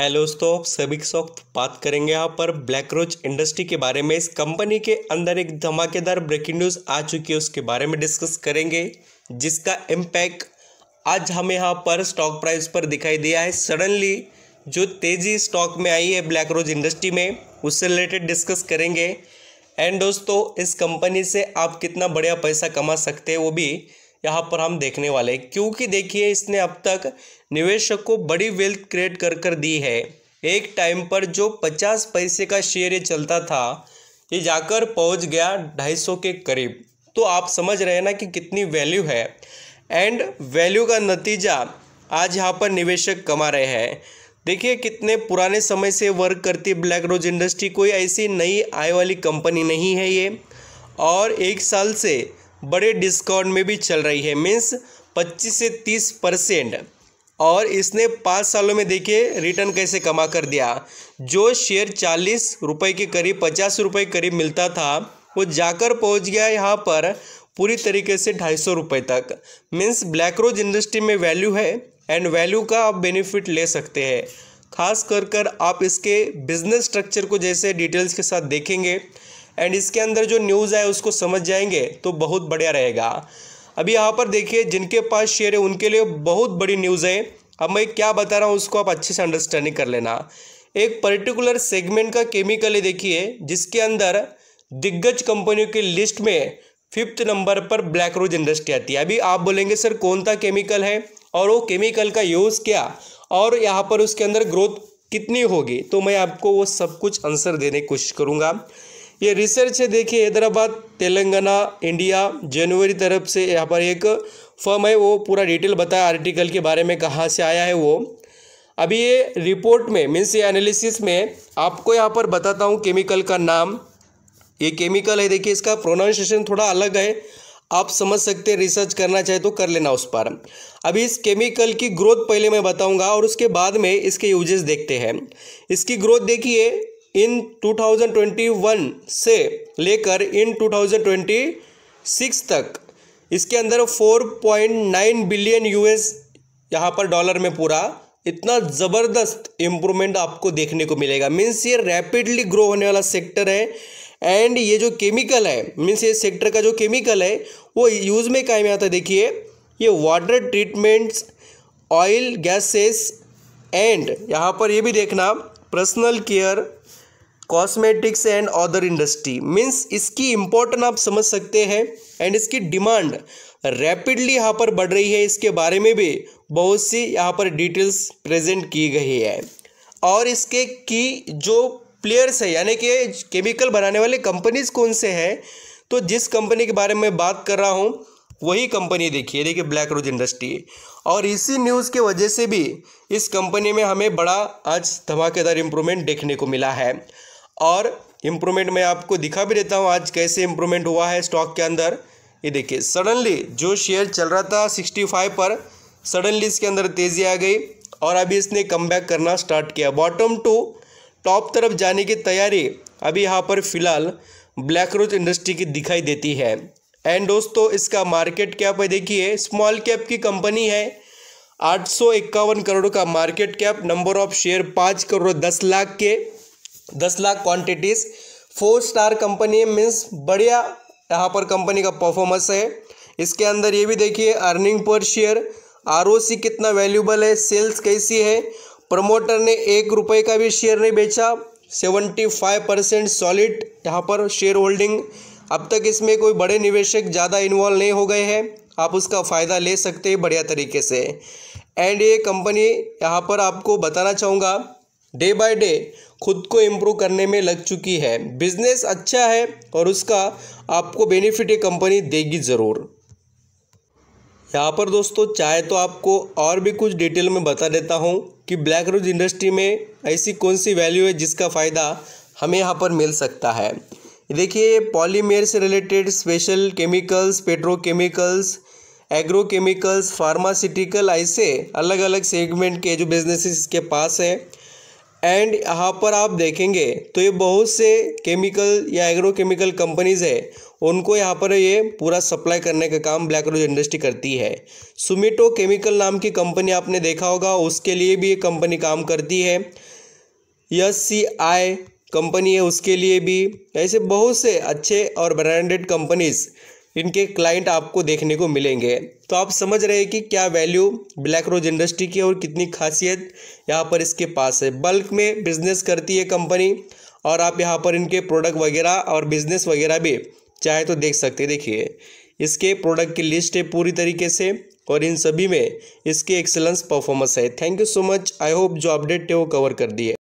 hello दोस्तों आप सभी वक्त बात करेंगे यहाँ पर ब्लैक रोज इंडस्ट्री के बारे में इस कंपनी के अंदर एक धमाकेदार ब्रेकिंग न्यूज़ आ चुकी है उसके बारे में डिस्कस करेंगे जिसका इम्पैक्ट आज हमें यहाँ पर स्टॉक प्राइस पर दिखाई दिया है सडनली जो तेज़ी स्टॉक में आई है ब्लैक रोज इंडस्ट्री में उससे रिलेटेड डिस्कस करेंगे एंड दोस्तों इस कंपनी से आप कितना बढ़िया पैसा कमा सकते हैं वो भी यहाँ पर हम देखने वाले हैं क्योंकि देखिए इसने अब तक निवेशक को बड़ी वेल्थ क्रिएट कर कर दी है एक टाइम पर जो पचास पैसे का शेयर ये चलता था ये जाकर पहुँच गया ढाई सौ के करीब तो आप समझ रहे हैं ना कि कितनी वैल्यू है एंड वैल्यू का नतीजा आज यहाँ पर निवेशक कमा रहे हैं देखिए कितने पुराने समय से वर्क करती ब्लैक रोज इंडस्ट्री कोई ऐसी नई आय वाली कंपनी नहीं है ये और एक साल से बड़े डिस्काउंट में भी चल रही है मीन्स 25 से 30 परसेंट और इसने पाँच सालों में देखिए रिटर्न कैसे कमा कर दिया जो शेयर चालीस रुपये के करीब पचास रुपये के करीब मिलता था वो जाकर पहुंच गया यहाँ पर पूरी तरीके से ढाई सौ रुपये तक मीन्स ब्लैक रोज इंडस्ट्री में वैल्यू है एंड वैल्यू का आप बेनिफिट ले सकते हैं खास कर कर आप इसके बिजनेस स्ट्रक्चर को जैसे डिटेल्स के साथ देखेंगे एंड इसके अंदर जो न्यूज़ है उसको समझ जाएंगे तो बहुत बढ़िया रहेगा अभी यहाँ पर देखिए जिनके पास शेयर है उनके लिए बहुत बड़ी न्यूज़ है अब मैं क्या बता रहा हूँ उसको आप अच्छे से अंडरस्टैंडिंग कर लेना एक पर्टिकुलर सेगमेंट का केमिकल है देखिए जिसके अंदर दिग्गज कंपनियों की लिस्ट में फिफ्थ नंबर पर ब्लैक रोज इंडस्ट्री आती है अभी आप बोलेंगे सर कौन सा केमिकल है और वो केमिकल का यूज़ क्या और यहाँ पर उसके अंदर ग्रोथ कितनी होगी तो मैं आपको वो सब कुछ आंसर देने की कोशिश करूँगा ये रिसर्च है देखिए हैदराबाद तेलंगाना इंडिया जनवरी तरफ से यहाँ पर एक फर्म है वो पूरा डिटेल बताया आर्टिकल के बारे में कहाँ से आया है वो अभी ये रिपोर्ट में मीन्स ये एनालिसिस में आपको यहाँ पर बताता हूँ केमिकल का नाम ये केमिकल है देखिए इसका प्रोनाउंसिएशन थोड़ा अलग है आप समझ सकते हैं रिसर्च करना चाहे तो कर लेना उस पर अभी इस केमिकल की ग्रोथ पहले मैं बताऊंगा और उसके बाद में इसके यूजेस देखते हैं इसकी ग्रोथ देखिए इन 2021 से लेकर इन 2026 तक इसके अंदर 4.9 बिलियन यूएस यहाँ पर डॉलर में पूरा इतना ज़बरदस्त इम्प्रूवमेंट आपको देखने को मिलेगा मीन्स ये रैपिडली ग्रो होने वाला सेक्टर है एंड ये जो केमिकल है मीन्स ये सेक्टर का जो केमिकल है वो यूज़ में काय आता है देखिए ये water treatments oil gases and यहाँ पर ये भी देखना personal care cosmetics and other industry means इसकी इम्पोर्टेंट आप समझ सकते हैं एंड इसकी डिमांड रैपिडली यहाँ पर बढ़ रही है इसके बारे में भी बहुत सी यहाँ पर डिटेल्स प्रेजेंट की गई है और इसके की जो प्लेयर्स है यानी कि केमिकल बनाने वाले कंपनीज कौन से हैं तो जिस कंपनी के बारे में बात कर रहा हूँ वही कंपनी देखिए देखिए ब्लैक रोज इंडस्ट्री और इसी न्यूज़ के वजह से भी इस कंपनी में हमें बड़ा आज धमाकेदार इम्प्रूवमेंट देखने को मिला है और इम्प्रूवमेंट मैं आपको दिखा भी देता हूँ आज कैसे इम्प्रूवमेंट हुआ है स्टॉक के अंदर ये देखिए सडनली जो शेयर चल रहा था सिक्सटी फाइव पर सडनली इसके अंदर तेज़ी आ गई और अभी इसने कम करना स्टार्ट किया बॉटम टू टॉप तरफ जाने की तैयारी अभी यहाँ पर फिलहाल ब्लैक रोज इंडस्ट्री की दिखाई देती है एंड दोस्तों इसका मार्केट कैप है देखिए स्मॉल कैप की कंपनी है आठ करोड़ का market cap number of share पाँच करोड़ दस लाख के दस lakh quantities four star company है मीन्स बढ़िया यहाँ पर कंपनी का परफॉर्मेंस है इसके अंदर ये भी देखिए अर्निंग पर शेयर आर कितना वैल्यूबल है सेल्स कैसी है प्रमोटर ने एक रुपये का भी शेयर नहीं बेचा सेवेंटी फाइव परसेंट सॉलिड यहाँ पर शेयर होल्डिंग अब तक इसमें कोई बड़े निवेशक ज़्यादा इन्वॉल्व नहीं हो गए हैं आप उसका फ़ायदा ले सकते हैं बढ़िया तरीके से एंड ये कंपनी यहाँ पर आपको बताना चाहूँगा डे बाय डे खुद को इम्प्रूव करने में लग चुकी है बिजनेस अच्छा है और उसका आपको बेनिफिट ये कंपनी देगी ज़रूर यहाँ पर दोस्तों चाहे तो आपको और भी कुछ डिटेल में बता देता हूँ कि ब्लैक रोज इंडस्ट्री में ऐसी कौन सी वैल्यू है जिसका फ़ायदा हमें यहाँ पर मिल सकता है देखिए पॉलीमेर से related special chemicals petrochemicals agrochemicals pharmaceutical ऐसे अलग अलग सेगमेंट के जो बिजनेसेस इसके पास है एंड यहाँ पर आप देखेंगे तो ये बहुत से केमिकल या एग्रोकेमिकल कंपनीज़ है उनको यहाँ पर ये पूरा सप्लाई करने का काम ब्लैक रोज इंडस्ट्री करती है सुमिटो केमिकल नाम की कंपनी आपने देखा होगा उसके लिए भी ये कंपनी काम करती है यस सी आई कंपनी है उसके लिए भी ऐसे बहुत से अच्छे और ब्रांडेड कंपनीज़ इनके क्लाइंट आपको देखने को मिलेंगे तो आप समझ रहे हैं कि क्या वैल्यू ब्लैक रोज इंडस्ट्री की और कितनी खासियत यहाँ पर इसके पास है बल्क में बिजनेस करती है कंपनी और आप यहाँ पर इनके प्रोडक्ट वगैरह और बिजनेस वगैरह भी चाहे तो देख सकते देखिए इसके प्रोडक्ट की लिस्ट है पूरी तरीके से और इन सभी में इसके एक्सेलेंस परफॉर्मेंस है thank you so much I hope जो अपडेट है वो कवर कर दिए